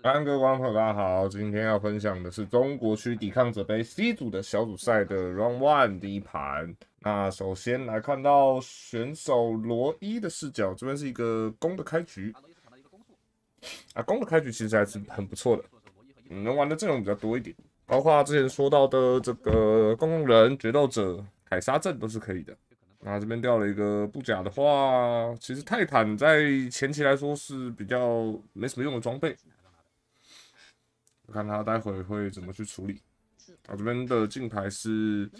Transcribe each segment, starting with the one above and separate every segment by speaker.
Speaker 1: 各位观众朋友，大家好！今天要分享的是中国区抵抗者杯 C 组的小组赛的 Round One 第一盘。那首先来看到选手罗伊的视角，这边是一个攻的开局，啊，攻的开局其实还是很不错的。能玩的阵容比较多一点，包括之前说到的这个公共人、决斗者、凯撒阵都是可以的。那这边掉了一个布甲的话，其实泰坦在前期来说是比较没什么用的装备。看他待会会怎么去处理。我这边的进牌是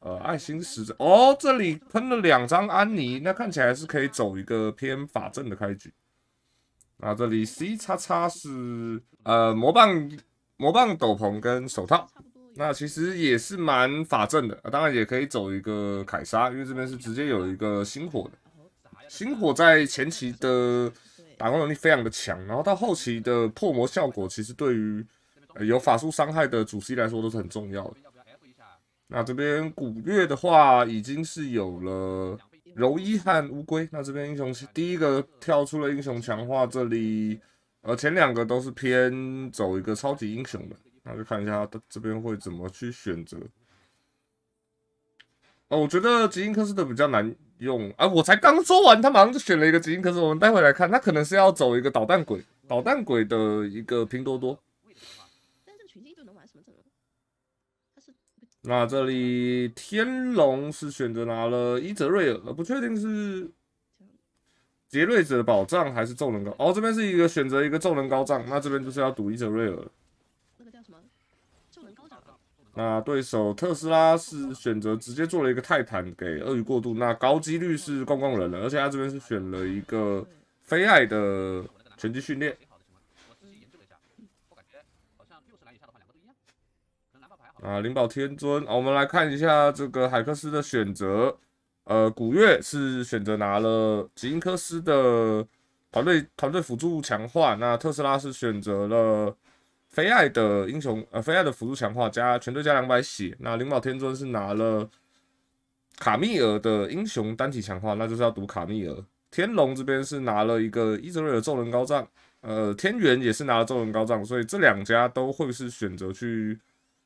Speaker 1: 呃爱心使者哦，这里喷了两张安妮，那看起来是可以走一个偏法阵的开局。那这里 C 叉叉是呃魔棒魔棒斗篷跟手套，那其实也是蛮法阵的。当然也可以走一个凯莎，因为这边是直接有一个星火的。星火在前期的打工能力非常的强，然后到后期的破魔效果其实对于有法术伤害的主 C 来说都是很重要的。那这边古月的话已经是有了柔一和乌龟。那这边英雄第一个跳出了英雄强化，这里呃前两个都是偏走一个超级英雄的。那就看一下他这边会怎么去选择。哦，我觉得吉英克斯的比较难用啊！我才刚说完，他马上就选了一个吉英克斯。我们待会来看，他可能是要走一个捣蛋鬼，捣蛋鬼的一个拼多多。群星就能玩什么阵容？他是那这里天龙是选择拿了伊泽瑞尔，不确定是杰瑞的宝藏还是众人高。哦，这边是一个选择一个众人高藏，那这边就是要赌伊泽瑞尔。那个叫什么？众人高藏。那对手特斯拉是选择直接做了一个泰坦给鳄鱼过渡，那高几率是公共人了，而且他这边是选了一个非爱的拳击训练。啊，灵宝天尊，我们来看一下这个海克斯的选择。呃，古月是选择拿了吉英克斯的团队团队辅助强化。那特斯拉是选择了菲艾的英雄，呃，菲艾的辅助强化加全队加两百血。那灵宝天尊是拿了卡密尔的英雄单体强化，那就是要赌卡密尔。天龙这边是拿了一个伊泽瑞尔咒人高涨，呃，天元也是拿了咒人高涨，所以这两家都会是选择去。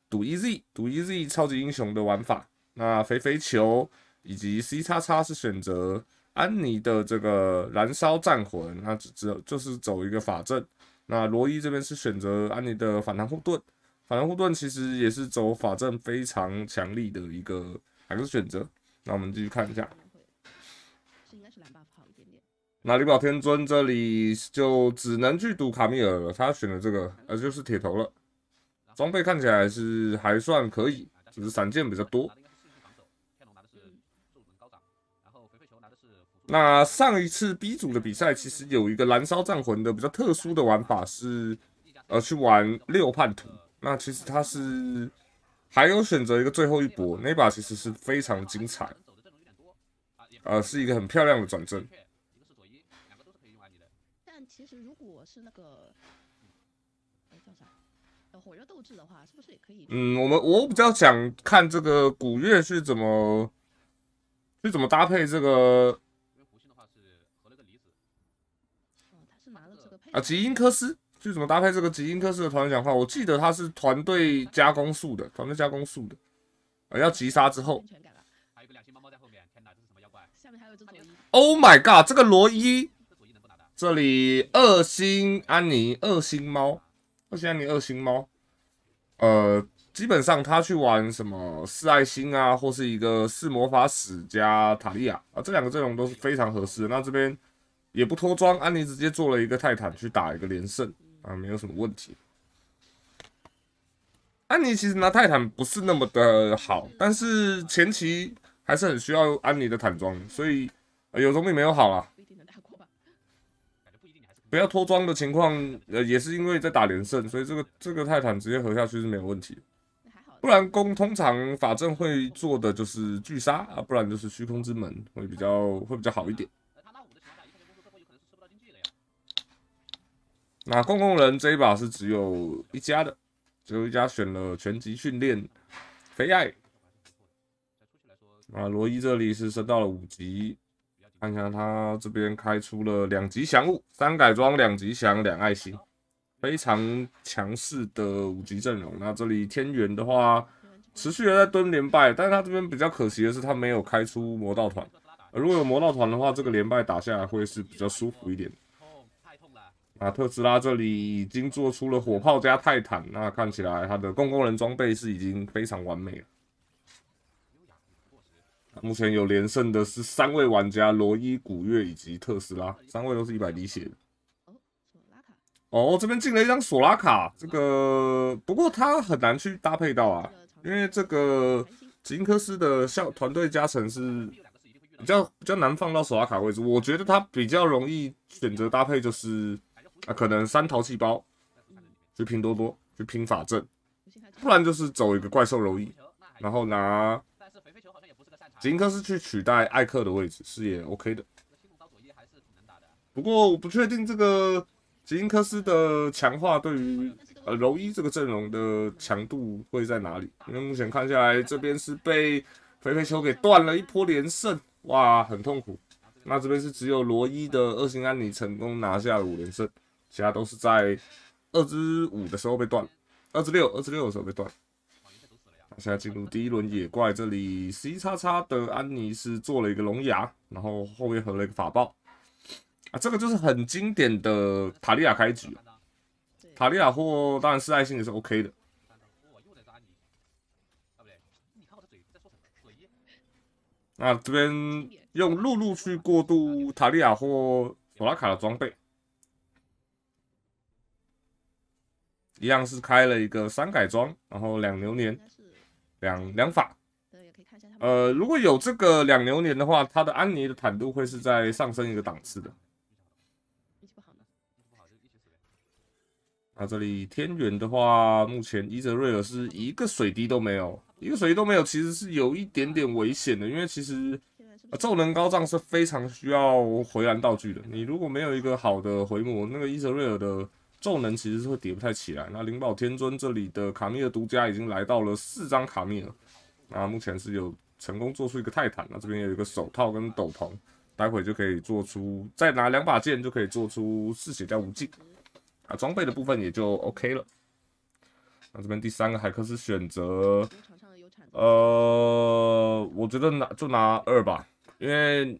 Speaker 1: 赌 EZ，赌 EZ 超级英雄的玩法。那肥肥球以及 C 叉叉是选择安妮的这个燃烧战魂，那只只就是走一个法阵。那罗伊这边是选择安妮的反弹护盾，反弹护盾其实也是走法阵非常强力的一个还是选择。那我们继续看一下，这应该是蓝 buff 好一点点。那灵宝天尊这里就只能去赌卡米尔了，他选的这个呃就是铁头了。装备看起来是还算可以，只是散件比较多。那上一次 B 组的比赛，其实有一个燃烧战魂的比较特殊的玩法是，呃，去玩六叛徒。那其实他是还有选择一个最后一搏，那把其实是非常精彩。呃，是一个很漂亮的转正。但其实如果是那个。火热斗志的话，是不是也可以？嗯，我们我比较想看这个古月是怎么，是怎么搭配这个？啊吉因克斯，就怎么搭配这个吉因克斯的团队讲话？我记得他是团队加攻速的，团队加攻速的啊，要急杀之后还有个两星猫猫在后面，这什么妖怪？下面还有罗伊。Oh my god，这个罗伊，这里二星安妮，二星猫。而且安妮二星猫，呃，基本上他去玩什么四爱心啊，或是一个四魔法使加塔利亚啊，这两个阵容都是非常合适的。那这边也不脱妆，安妮直接做了一个泰坦去打一个连胜啊，没有什么问题。安妮其实拿泰坦不是那么的好，但是前期还是很需要安妮的坦装，所以有总比没有好啊。不要脱妆的情况，呃，也是因为在打连胜，所以这个这个泰坦直接合下去是没有问题。不然攻通常法阵会做的就是巨杀啊，不然就是虚空之门会比较会比较好一点。那公共人这一把是只有一家的，只有一家选了全集训练，肥爱。啊，罗伊这里是升到了五级。看一下他这边开出了两级祥物，三改装，两级祥，两爱心，非常强势的五级阵容。那这里天元的话，持续的在蹲连败，但是他这边比较可惜的是他没有开出魔道团，如果有魔道团的话，这个连败打下来会是比较舒服一点。太痛了！啊，特斯拉这里已经做出了火炮加泰坦，那看起来他的共工人装备是已经非常完美了。目前有连胜的是三位玩家罗伊、古月以及特斯拉，三位都是一百滴血。哦，索拉卡。哦，这边进了一张索拉卡，这个不过他很难去搭配到啊，因为这个吉恩克斯的效团队加成是比较比较难放到索拉卡位置。我觉得他比较容易选择搭配就是啊，可能三淘气包，去拼多多去拼法阵，不然就是走一个怪兽柔易，然后拿。吉金克斯去取代艾克的位置是也 OK 的，不过我不确定这个吉金克斯的强化对于呃柔一这个阵容的强度会在哪里？因为目前看下来，这边是被肥肥球给断了一波连胜，哇，很痛苦。那这边是只有罗伊的二星安妮成功拿下了五连胜，其他都是在二之五的时候被断二之六、二之六的时候被断现在进入第一轮野怪，这里 C 叉叉的安妮是做了一个龙牙，然后后面合了一个法爆，啊，这个就是很经典的塔利亚开局，塔利亚或当然是爱心也是 OK 的。那这边用露露去过渡塔利亚或索拉卡的装备，一样是开了一个三改装，然后两流年。两两法，呃，如果有这个两牛年的话，它的安妮的坦度会是在上升一个档次的。那这里天元的话，目前伊泽瑞尔是一个水滴都没有，一个水滴都没有，其实是有一点点危险的，因为其实呃，众能高涨是非常需要回蓝道具的。你如果没有一个好的回魔，那个伊泽瑞尔的。众人其实是会叠不太起来。那灵宝天尊这里的卡米尔独家已经来到了四张卡米尔，啊，目前是有成功做出一个泰坦。那这边有一个手套跟斗篷，待会就可以做出，再拿两把剑就可以做出嗜血加无尽，啊，装备的部分也就 OK 了。那这边第三个海克斯选择，呃，我觉得拿就拿二吧，因为。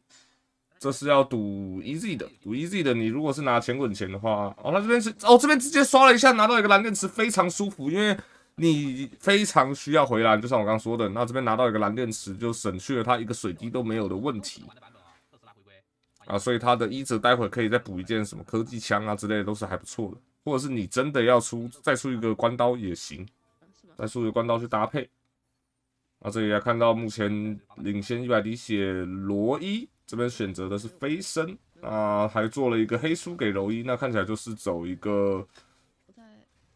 Speaker 1: 这是要赌 e a s y 的，赌 e a s y 的，你如果是拿钱滚钱的话，哦，他这边是，哦，这边直接刷了一下，拿到一个蓝电池，非常舒服，因为你非常需要回蓝，就像我刚刚说的，那这边拿到一个蓝电池，就省去了他一个水滴都没有的问题。啊，所以他的一直待会可以再补一件什么科技枪啊之类的，都是还不错的，或者是你真的要出再出一个关刀也行，再出一个关刀去搭配。那这里也看到目前领先一百滴血罗伊。这边选择的是飞升，啊，还做了一个黑书给柔一，那看起来就是走一个，我在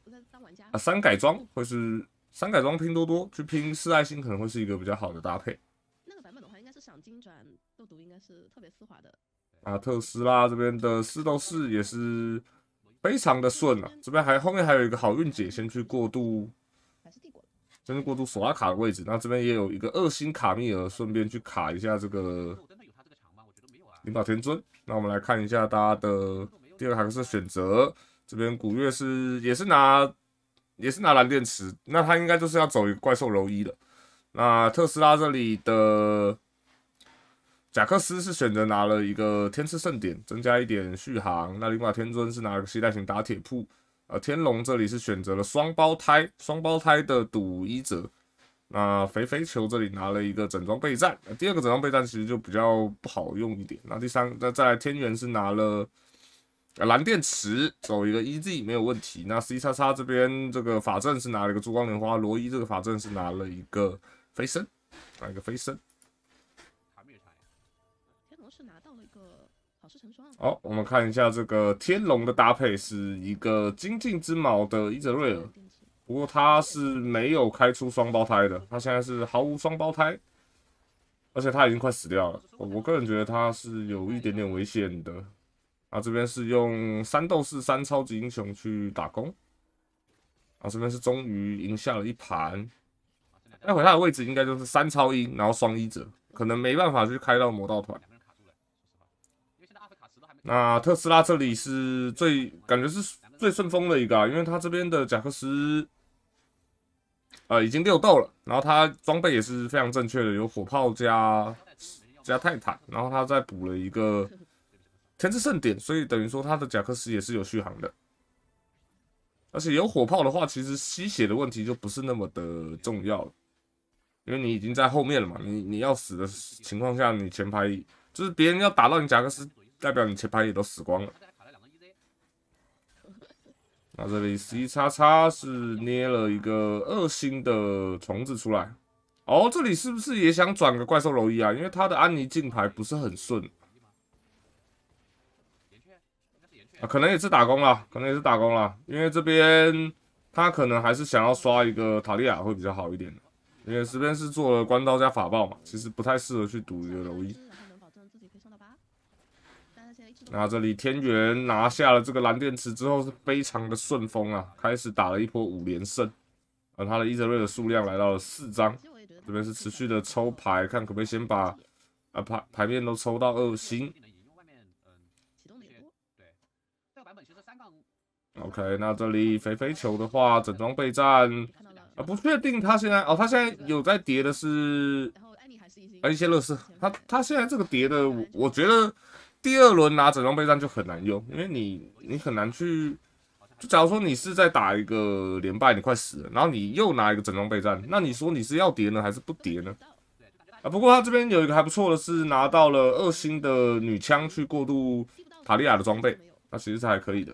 Speaker 1: 我在当玩家啊三改装会是三改装拼多多去拼四爱心可能会是一个比较好的搭配。那个版本的话应该是赏金转斗毒应该是特别丝滑的。啊特斯拉这边的四斗四也是非常的顺啊，这边还后面还有一个好运姐先去过渡，还是帝国，先去过渡索拉卡的位置，那这边也有一个二星卡密尔，顺便去卡一下这个。灵宝天尊，那我们来看一下大家的第二卡是选择。这边古月是也是拿也是拿蓝电池，那他应该就是要走一怪兽柔一的。那特斯拉这里的贾克斯是选择拿了一个天赐盛典，增加一点续航。那灵宝天尊是拿了个携带型打铁铺。呃，天龙这里是选择了双胞胎，双胞胎的赌一者。那肥肥球这里拿了一个整装备战，第二个整装备战其实就比较不好用一点。那第三，那再来天元是拿了蓝电池走一个 EZ 没有问题。那 C 叉叉这边这个法阵是拿了一个珠光莲花，罗伊这个法阵是拿了一个飞升，拿一个飞升。天龙是拿到了一个好事成双。好，我们看一下这个天龙的搭配是一个精进之矛的伊泽瑞尔。不过他是没有开出双胞胎的，他现在是毫无双胞胎，而且他已经快死掉了。我个人觉得他是有一点点危险的。啊，这边是用三斗士三超级英雄去打工。啊，这边是终于赢下了一盘。那会他的位置应该就是三超一，然后双一者，可能没办法去开到魔道团。那特斯拉这里是最感觉是最顺风的一个，因为他这边的贾克斯。呃，已经六斗了，然后他装备也是非常正确的，有火炮加加泰坦，然后他再补了一个天之圣典，所以等于说他的贾克斯也是有续航的，而且有火炮的话，其实吸血的问题就不是那么的重要，因为你已经在后面了嘛，你你要死的情况下，你前排就是别人要打到你贾克斯，代表你前排也都死光了。那这里 C 叉叉是捏了一个二星的虫子出来哦，这里是不是也想转个怪兽楼一啊？因为他的安妮进牌不是很顺，啊，可能也是打工了，可能也是打工了，因为这边他可能还是想要刷一个塔利亚会比较好一点因为这边是做了关刀加法爆嘛，其实不太适合去赌一个楼一。那这里天元拿下了这个蓝电池之后是非常的顺风啊，开始打了一波五连胜，而他的伊泽瑞的数量来到了四张，这边是持续的抽牌，看可不可以先把啊牌牌面都抽到二星。版本其实三杠。OK，那这里肥肥球的话整装备战啊，不确定他现在哦，他现在有在叠的是安一些乐斯，他他现在这个叠的我我觉得。第二轮拿整装备战就很难用，因为你你很难去，就假如说你是在打一个连败，你快死了，然后你又拿一个整装备战，那你说你是要叠呢还是不叠呢？啊，不过他这边有一个还不错的是拿到了二星的女枪去过渡塔利亚的装备，那其实是还可以的。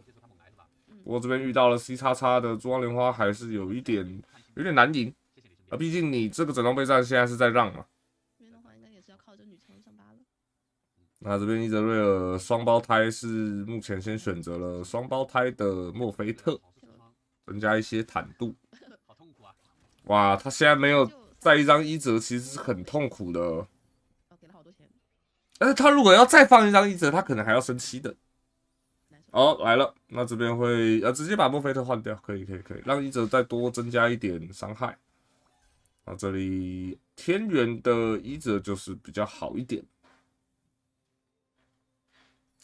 Speaker 1: 不过这边遇到了 C 叉叉的珠光莲花还是有一点有点难赢啊，毕竟你这个整装备战现在是在让嘛。那这边伊泽瑞尔双胞胎是目前先选择了双胞胎的墨菲特，增加一些坦度。好痛苦啊！哇，他现在没有在一张伊泽，其实是很痛苦的。给了好多钱。但是他如果要再放一张伊泽，他可能还要升七的。哦，来了。那这边会呃直接把墨菲特换掉，可以可以可以，让伊泽再多增加一点伤害。那这里天元的伊泽就是比较好一点。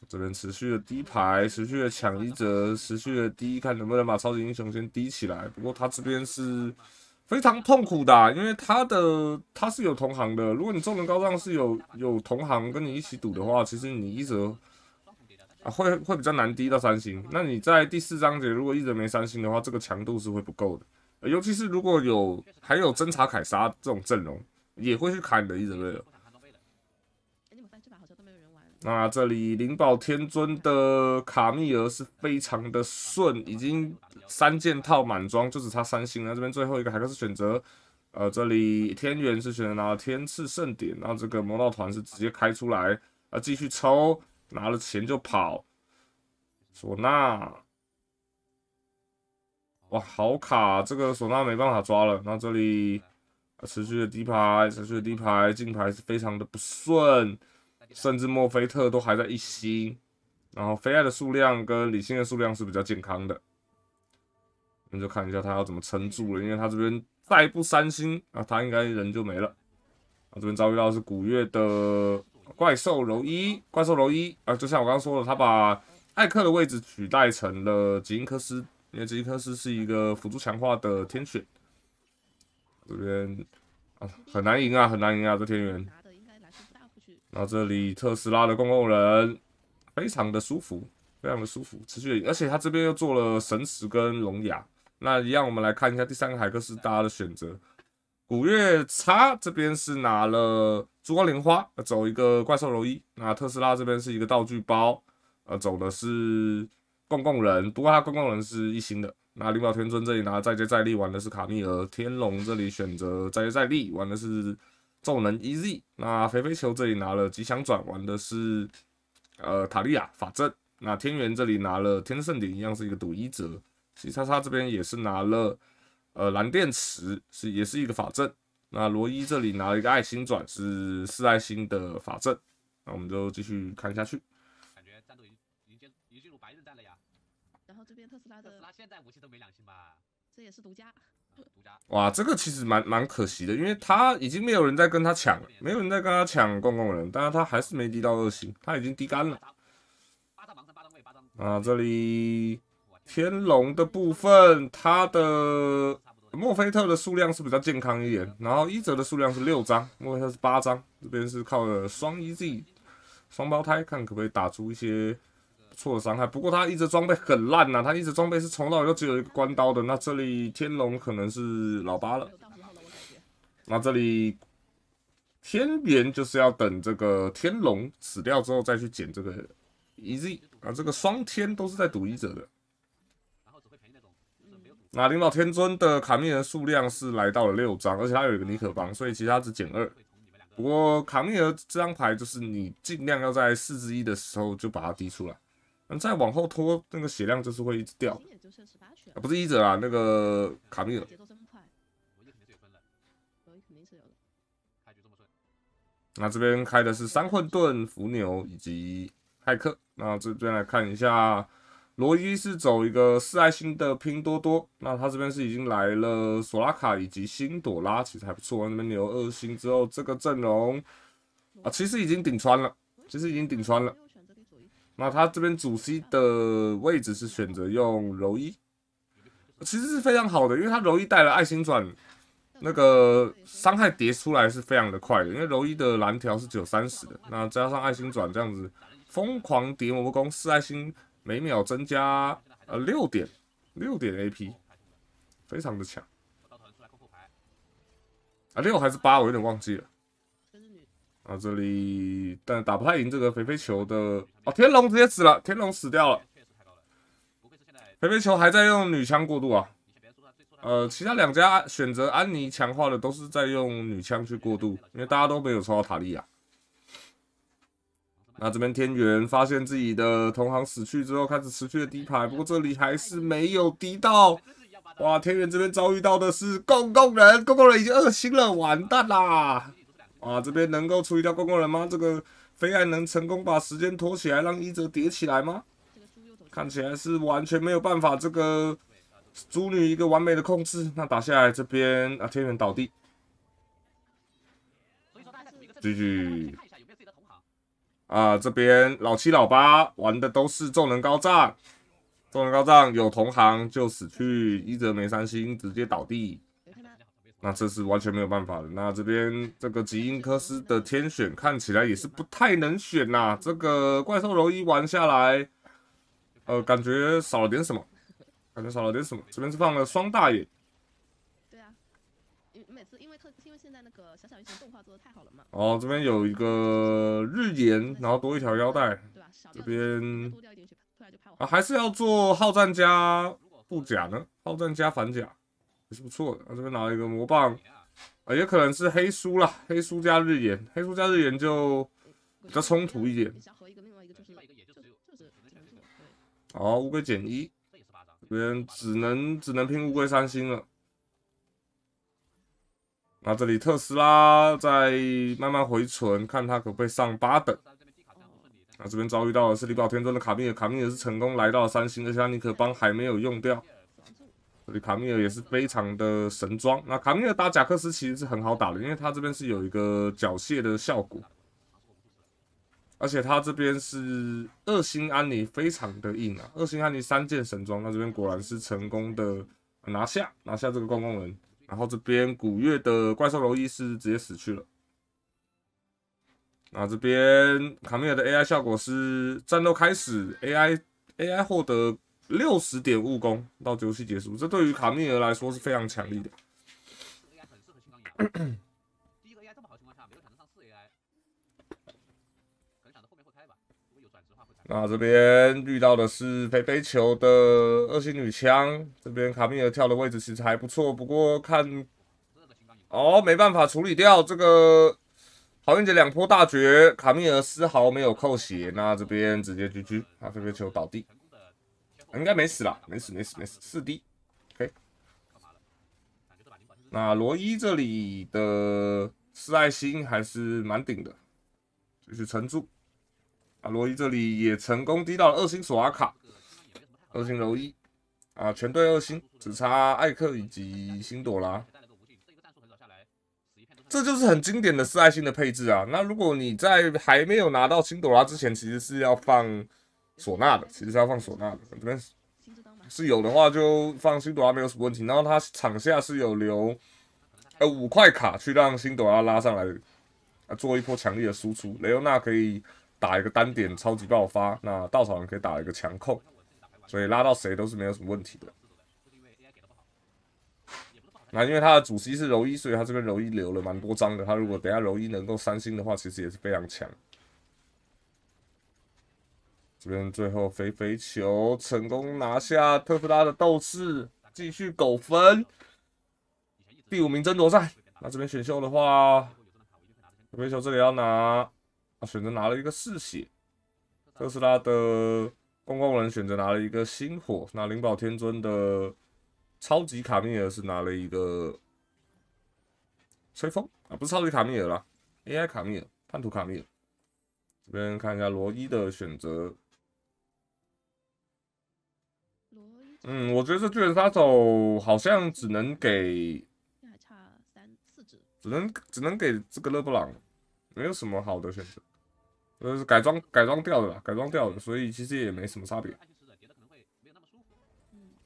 Speaker 1: 这边持续的低牌，持续的抢一折，持续的低，看能不能把超级英雄先低起来。不过他这边是非常痛苦的，因为他的他是有同行的。如果你中人高涨是有有同行跟你一起赌的话，其实你一折啊会会比较难低到三星。那你在第四章节如果一折没三星的话，这个强度是会不够的。尤其是如果有还有侦察凯撒这种阵容，也会去卡你的一折瑞尔。那这里灵宝天尊的卡密尔是非常的顺，已经三件套满装，就只差三星了。这边最后一个海克斯选择，呃，这里天元是选择拿了天赐盛典，然后这个魔道团是直接开出来，啊，继续抽拿了钱就跑。唢呐，哇，好卡，这个唢呐没办法抓了。那这里持续的低牌，持续的低牌，进牌是非常的不顺。甚至墨菲特都还在一星，然后菲爱的数量跟理性的数量是比较健康的，我们就看一下他要怎么撑住了，因为他这边再不三星，啊，他应该人就没了。啊，这边遭遇到是古月的怪兽柔一，怪兽柔一啊，就像我刚刚说的，他把艾克的位置取代成了吉恩克斯，因为吉恩克斯是一个辅助强化的天选。这边啊，很难赢啊，很难赢啊，这天元。那这里特斯拉的公共人非常的舒服，非常的舒服，持续，而且他这边又做了神石跟聋哑。那一样，我们来看一下第三个海克斯大家的选择。古月叉这边是拿了珠光莲花，走一个怪兽柔一。那特斯拉这边是一个道具包，呃，走的是公共人，不过他公共人是一星的。那灵宝天尊这里拿再接再厉玩的是卡蜜尔，天龙这里选择再接再厉玩的是。咒能一 z，那肥肥球这里拿了吉祥转，玩的是呃塔利亚法阵。那天元这里拿了天圣鼎，一样是一个赌一折。西叉叉这边也是拿了呃蓝电池，是也是一个法阵。那罗伊这里拿了一个爱心转，是四爱心的法阵。那我们就继续看下去。感觉战斗已经已经进入白日战了呀。然后这边特斯拉的特斯拉现在武器都没两星吧？这也是独家。哇，这个其实蛮蛮可惜的，因为他已经没有人在跟他抢了，没有人在跟他抢公共人，但是他还是没低到二星，他已经低干了。啊，这里天龙的部分，他的墨菲特的数量是比较健康一点，然后一泽的数量是六张，墨菲特是八张，这边是靠了双 EZ，双胞胎看可不可以打出一些。错伤害，不过他一直装备很烂呐，他一直装备是从老友只有一个关刀的。那这里天龙可能是老八了，那这里天元就是要等这个天龙死掉之后再去捡这个 e z 啊，这个双天都是在赌一者的。那领导天尊的卡密尔数量是来到了六张，而且他有一个尼可邦，所以其他只减二。不过卡密尔这张牌就是你尽量要在四之一的时候就把它滴出来。再往后拖，那个血量就是会一直掉。啊，不是一折啊，那个卡米尔。节奏这么快，那这边开的是三混沌伏牛以及骇客。那这边来看一下，罗伊是走一个四爱心的拼多多。那他这边是已经来了索拉卡以及星朵拉，其实还不错。那边留二星之后，这个阵容啊，其实已经顶穿了，其实已经顶穿了。那他这边主 C 的位置是选择用柔一，其实是非常好的，因为他柔一带了爱心转，那个伤害叠出来是非常的快的，因为柔一的蓝条是只有三十的，那加上爱心转这样子，疯狂叠魔攻，四爱心每秒增加呃六点六点 AP，非常的强。啊，六还是八，我有点忘记了。啊，这里但打不太赢这个肥肥球的哦。天龙直接死了，天龙死掉了。肥肥球还在用女枪过渡啊。呃，其他两家选择安妮强化的都是在用女枪去过渡，因为大家都没有抽到塔利亚。那这边天元发现自己的同行死去之后，开始持续的低牌，不过这里还是没有低到。哇，天元这边遭遇到的是公共人，公共人已经二星了，完蛋啦！啊，这边能够处理掉公共人吗？这个飞案能成功把时间拖起来，让一泽叠起来吗？看起来是完全没有办法。这个猪女一个完美的控制，那打下来这边啊，天元倒地。继续。啊，这边老七老八玩的都是众人高涨，众人高涨有同行就死去，一泽没三星直接倒地。那这是完全没有办法的。那这边这个吉因克斯的天选看起来也是不太能选呐。这个怪兽柔一玩下来，呃，感觉少了点什么，感觉少了点什么。这边是放了双大眼。对啊，每次因为特因为现在那个《小小英雄》动画做的太好了嘛。哦，这边有一个日炎，然后多一条腰带，这边啊，还是要做好战加护甲呢，好战加反甲。是不错的，啊，这边拿了一个魔棒，啊，也可能是黑书啦，黑书加日炎，黑书加日炎就比较冲突一点。好，乌龟减一，这边只能只能拼乌龟三星了。那这里特斯拉在慢慢回存，看它可不可以上八等。那这边遭遇到的是力爆天尊的卡密尔，卡密尔是成功来到了三星，而且尼可帮还没有用掉。卡米尔也是非常的神装，那卡米尔打贾克斯其实是很好打的，因为他这边是有一个缴械的效果，而且他这边是二星安妮非常的硬啊，二星安妮三件神装，那这边果然是成功的拿下拿下这个光光人，然后这边古月的怪兽罗伊是直接死去了，啊这边卡米尔的 AI 效果是战斗开始 AI AI 获得。六十点误攻到游戏结束，这对于卡密尔来说是非常强力的。第一个 AI 这么好的情况下没有抢得上四 AI，可能后面吧。如果有转职的话会那这边遇到的是飞飞球的二星女枪，这边卡密尔跳的位置其实还不错，不过看，哦没办法处理掉这个好运姐两波大绝，卡密尔丝毫没有扣血，那这边直接狙狙，啊飞飞球倒地。应该没死了，没死，没死，没死，四滴，OK。那罗伊这里的四爱心还是蛮顶的，继续撑住。啊，罗伊这里也成功低到了二星索阿卡，二星柔伊，啊，全队二星，只差艾克以及星朵拉。这就是很经典的四爱心的配置啊。那如果你在还没有拿到星朵拉之前，其实是要放。唢呐的，其实是要放唢呐的，这边是有的话就放星朵拉没有什么问题。然后他场下是有留呃五块卡去让星朵拉拉上来做一波强力的输出，雷欧娜可以打一个单点超级爆发，那稻草人可以打一个强控，所以拉到谁都是没有什么问题的。那因为他的主 C 是柔一，所以他这边柔一留了蛮多张的。他如果等下柔一能够三星的话，其实也是非常强。这边最后肥肥球成功拿下特斯拉的斗士，继续苟分。第五名争夺赛，那这边选秀的话，肥肥球这里要拿，选择拿了一个嗜血。特斯拉的光光人选择拿了一个星火，那灵宝天尊的超级卡米尔是拿了一个吹风啊，不是超级卡米尔啦 a i 卡米尔，叛徒卡米尔。这边看一下罗伊的选择。嗯，我觉得这巨人杀手好像只能给，还差三四只，只能只能给这个勒布朗，没有什么好的选择，呃，改装改装掉的吧，改装掉的，所以其实也没什么差别。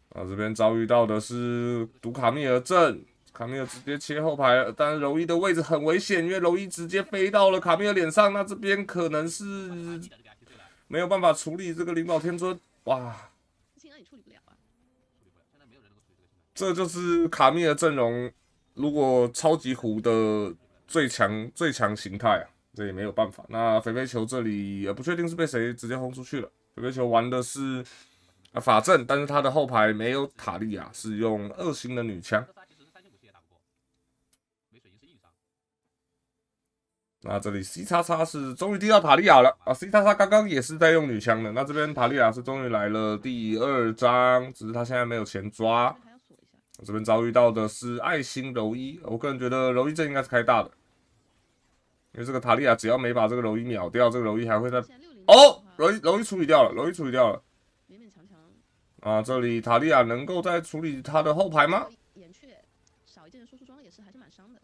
Speaker 1: 啊，这边遭遇到的是读卡密尔阵，卡密尔直接切后排，但是柔伊的位置很危险，因为柔伊直接飞到了卡密尔脸上，那这边可能是没有办法处理这个灵宝天尊，哇。这就是卡米尔阵容，如果超级糊的最强最强形态啊，这也没有办法。那肥肥球这里也不确定是被谁直接轰出去了。肥肥球玩的是法阵，但是他的后排没有塔利亚，是用二星的女枪。那这里 C 叉叉是终于得到塔利亚了啊！C 叉叉刚刚也是在用女枪的，那这边塔利亚是终于来了第二张，只是他现在没有钱抓。我这边遭遇到的是爱心柔一，我个人觉得柔一阵应该是开大的，因为这个塔利亚只要没把这个柔一秒掉，这个柔一还会在哦，柔一柔一处理掉了，柔一处理掉了，勉勉强强啊，这里塔利亚能够在处理他的后排吗？少一件的输出装也是还是蛮伤的。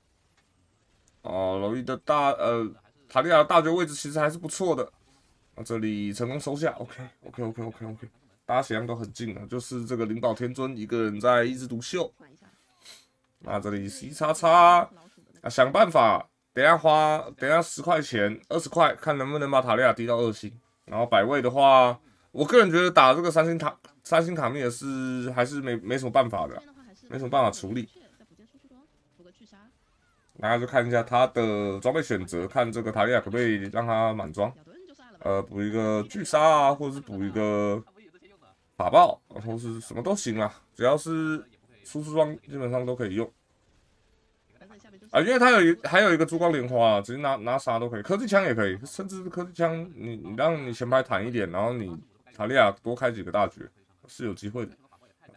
Speaker 1: 哦，柔一的大呃，塔利亚的大局位置其实还是不错的，啊，这里成功收下，OK OK OK OK OK。大家血量都很近了，就是这个灵宝天尊一个人在一枝独秀。那这里 C 叉叉，啊，想办法，等下花，等下十块钱，二十块，看能不能把塔利亚低到二星。然后百位的话，我个人觉得打这个三星塔三星塔面也是还是没没什么办法的，没什么办法处理。然后就看一下他的装备选择，看这个塔利亚可不可以让他满装。呃，补一个巨杀啊，或者是补一个。法爆然后是什么都行啊，只要是输出装基本上都可以用。啊，因为它有一还有一个珠光莲花，直接拿拿啥都可以，科技枪也可以，甚至是科技枪，你你让你前排坦一点，然后你塔利亚多开几个大绝是有机会的。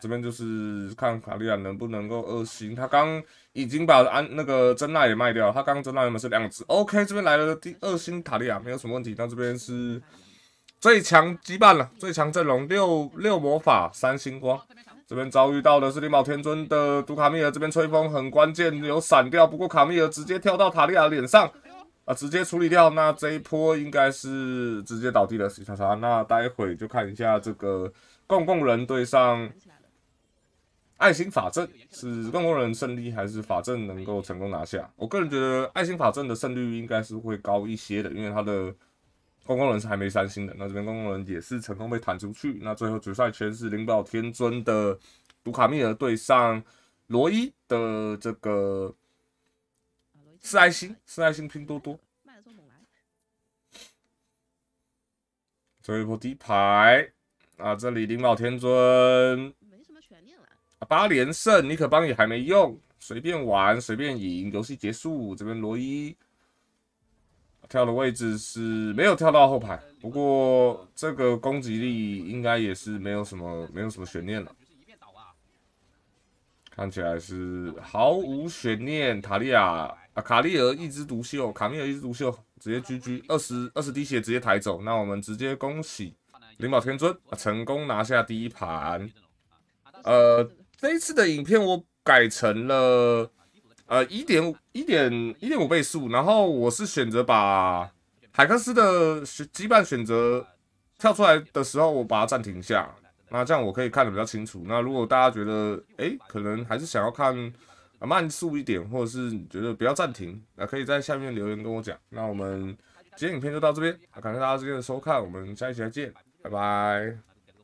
Speaker 1: 这边就是看卡利亚能不能够二星，他刚已经把安那个真娜也卖掉，他刚真娜原本是两只，OK，这边来了第二星塔利亚，没有什么问题，那这边是。最强羁绊了，最强阵容六六魔法三星光，这边遭遇到的是灵宝天尊的毒卡米尔，这边吹风很关键，有闪掉，不过卡米尔直接跳到塔利亚脸上，啊，直接处理掉，那这一波应该是直接倒地了。啥啥，那待会就看一下这个共共人对上爱心法阵，是共共人胜利还是法阵能够成功拿下？我个人觉得爱心法阵的胜率应该是会高一些的，因为他的。公共人是还没三星的，那这边公共人也是成功被弹出去。那最后决赛圈是灵宝天尊的卢卡米尔对上罗伊的这个四爱心，四爱心拼多多。最后一波底牌啊！这里灵宝天尊啊！八连胜，尼克邦也还没用，随便玩随便赢，游戏结束。这边罗伊。跳的位置是没有跳到后排，不过这个攻击力应该也是没有什么没有什么悬念了。看起来是毫无悬念，塔利亚啊卡利尔一枝独秀，卡米尔一枝独秀，直接狙狙二十二十滴血直接抬走。那我们直接恭喜灵宝天尊成功拿下第一盘。呃，这一次的影片我改成了。呃，一点五、一点、一点五倍速，然后我是选择把海克斯的羁绊选择跳出来的时候，我把它暂停下，那这样我可以看的比较清楚。那如果大家觉得，哎，可能还是想要看慢速一点，或者是觉得不要暂停，那可以在下面留言跟我讲。那我们今天影片就到这边，感谢大家今天的收看，我们下一期再见，拜拜。